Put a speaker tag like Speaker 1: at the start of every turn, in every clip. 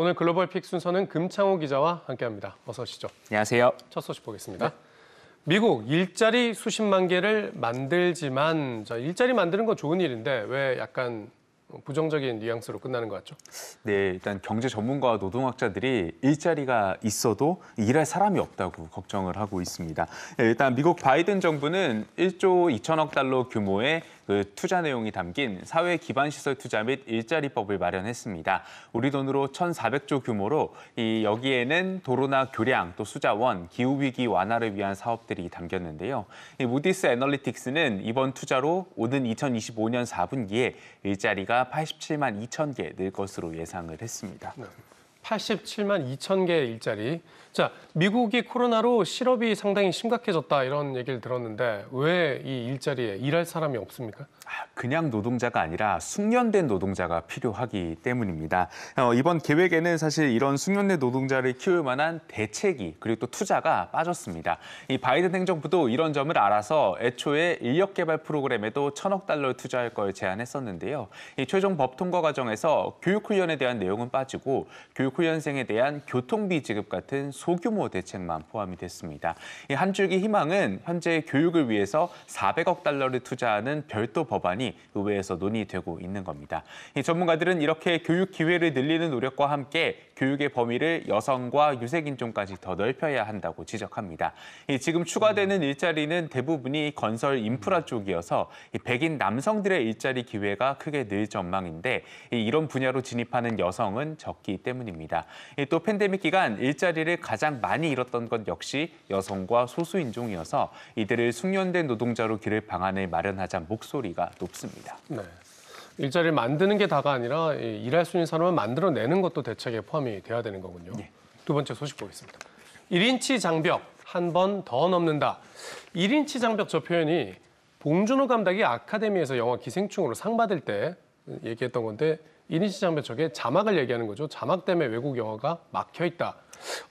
Speaker 1: 오늘 글로벌 픽 순서는 금창호 기자와 함께합니다. 어서 오시죠. 안녕하세요. 첫 소식 보겠습니다. 네. 미국 일자리 수십만 개를 만들지만 자, 일자리 만드는 건 좋은 일인데 왜 약간 부정적인 뉘앙스로 끝나는 것 같죠?
Speaker 2: 네, 일단 경제 전문가와 노동학자들이 일자리가 있어도 일할 사람이 없다고 걱정을 하고 있습니다. 네, 일단 미국 바이든 정부는 1조 2천억 달러 규모의 그 투자 내용이 담긴 사회 기반 시설 투자 및 일자리법을 마련했습니다. 우리 돈으로 1,400조 규모로 이 여기에는 도로나 교량, 또 수자원, 기후 위기 완화를 위한 사업들이 담겼는데요. 이 무디스 애널리틱스는 이번 투자로 오는 2025년 4분기에 일자리가 87만 2천 개 늘 것으로 예상을 했습니다. 네.
Speaker 1: 87만 2천 개의 일자리. 자, 미국이 코로나로 실업이 상당히 심각해졌다 이런 얘기를 들었는데 왜 이 일자리에 일할 사람이 없습니까? 아,
Speaker 2: 그냥 노동자가 아니라 숙련된 노동자가 필요하기 때문입니다. 어, 이번 계획에는 사실 이런 숙련된 노동자를 키울 만한 대책이 그리고 또 투자가 빠졌습니다. 이 바이든 행정부도 이런 점을 알아서 애초에 인력 개발 프로그램에도 천억 달러 를 투자할 걸 제안했었는데요. 이 최종 법 통과 과정에서 교육 훈련에 대한 내용은 빠지고 교육 후연생에 대한 교통비 지급 같은 소규모 대책만 포함이 됐습니다. 이한 줄기 희망은 현재 교육을 위해서 400억 달러를 투자하는 별도 법안이 의회에서 논의되고 있는 겁니다. 전문가들은 이렇게 교육 기회를 늘리는 노력과 함께 교육의 범위를 여성과 유색인종까지 더 넓혀야 한다고 지적합니다. 지금 추가되는 일자리는 대부분이 건설 인프라 쪽이어서 백인 남성들의 일자리 기회가 크게 늘 전망인데 이런 분야로 진입하는 여성은 적기 때문입니다. 있습니다. 또 팬데믹 기간 일자리를 가장 많이 잃었던 것 역시 여성과 소수인종이어서 이들을 숙련된 노동자로 기를 방안을 마련하자 목소리가 높습니다.
Speaker 1: 네. 일자리를 만드는 게 다가 아니라 일할 수 있는 사람을 만들어내는 것도 대책에 포함이 돼야 되는 거군요. 네. 두 번째 소식 보겠습니다. 1인치 장벽 한 번 더 넘는다. 1인치 장벽 저 표현이 봉준호 감독이 아카데미에서 영화 기생충으로 상 받을 때 얘기했던 건데 이니시 장벽 저에 자막을
Speaker 2: 얘기하는 거죠. 자막 때문에 외국 영화가 막혀 있다.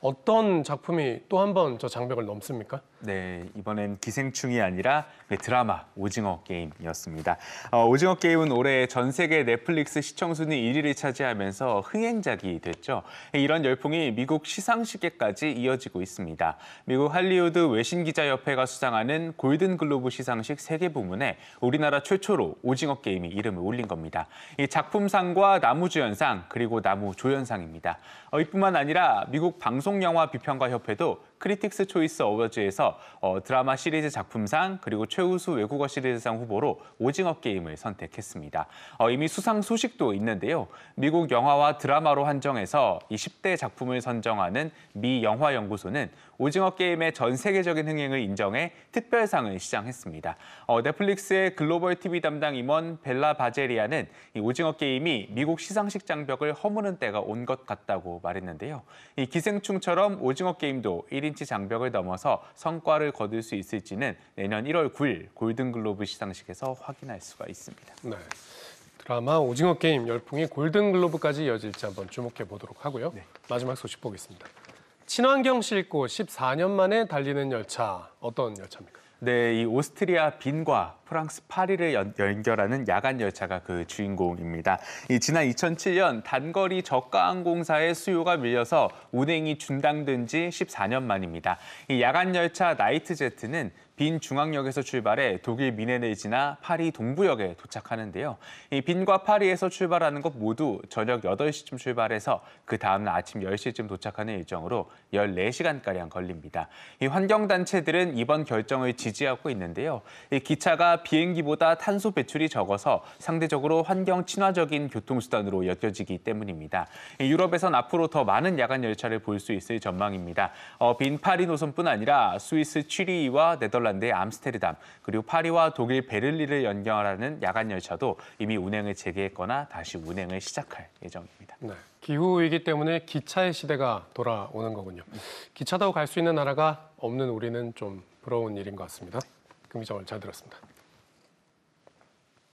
Speaker 2: 어떤 작품이 또 한 번 저 장벽을 넘습니까? 네, 이번엔 기생충이 아니라 그 드라마 오징어 게임이었습니다. 어, 오징어 게임은 올해 전 세계 넷플릭스 시청 순위 1위를 차지하면서 흥행작이 됐죠. 이런 열풍이 미국 시상식에까지 이어지고 있습니다. 미국 할리우드 외신 기자 협회가 수상하는 골든 글로브 시상식 세계 부문에 우리나라 최초로 오징어 게임이 이름을 올린 겁니다. 이 작품상과 나무주연상 그리고 나무조연상입니다. 어, 이뿐만 아니라 미국 방송영화비평가협회도 크리틱스 초이스 어워즈에서 어, 드라마 시리즈 작품상 그리고 최우수 외국어 시리즈상 후보로 오징어 게임을 선택했습니다. 어, 이미 수상 소식도 있는데요. 미국 영화와 드라마로 한정해서 20대 작품을 선정하는 미 영화 연구소는 오징어 게임의 전 세계적인 흥행을 인정해 특별상을 시장했습니다. 어, 넷플릭스의 글로벌 TV 담당 임원 벨라 바제리아는 이 오징어 게임이 미국 시상식 장벽을 허무는 때가 온 것 같다고 말했는데요. 이 기생충처럼 오징어 게임도 1위 1인치 장벽을 넘어서 성과를 거둘 수 있을지는 내년 1월 9일 골든글로브 시상식에서 확인할 수가 있습니다.
Speaker 1: 네. 드라마 오징어 게임 열풍이 골든글로브까지 이어질지 한번 주목해 보도록 하고요. 네. 마지막 소식 보겠습니다. 친환경 싣고 14년 만에 달리는 열차 어떤 열차입니까?
Speaker 2: 네, 이 오스트리아 빈과 프랑스 파리를 연, 결하는 야간 열차가 그 주인공입니다. 이 지난 2007년 단거리 저가 항공사의 수요가 밀려서 운행이 중단된 지 14년 만입니다. 이 야간 열차 나이트제트는 빈 중앙역에서 출발해 독일 미네네지나 파리 동부역에 도착하는데요. 이 빈과 파리에서 출발하는 곳 모두 저녁 8시쯤 출발해서 그 다음날 아침 10시쯤 도착하는 일정으로 14시간가량 걸립니다. 이 환경단체들은 이번 결정을 지지하고 있는데요. 이 기차가 비행기보다 탄소 배출이 적어서 상대적으로 환경 친화적인 교통수단으로 여겨지기 때문입니다. 유럽에선 앞으로 더 많은 야간 열차를 볼 수 있을 전망입니다. 어, 빈 파리 노선뿐 아니라 스위스 취리히와 네덜란드 네덜란드의 암스테르담 그리고 파리와 독일 베를린을 연결하는 야간 열차도 이미 운행을 재개했거나 다시 운행을 시작할 예정입니다.
Speaker 1: 네. 기후 위기 때문에 기차의 시대가 돌아오는 거군요. 기차 타고 갈 수 있는 나라가 없는 우리는 좀 부러운 일인 것 같습니다. 금이정을 잘 들었습니다.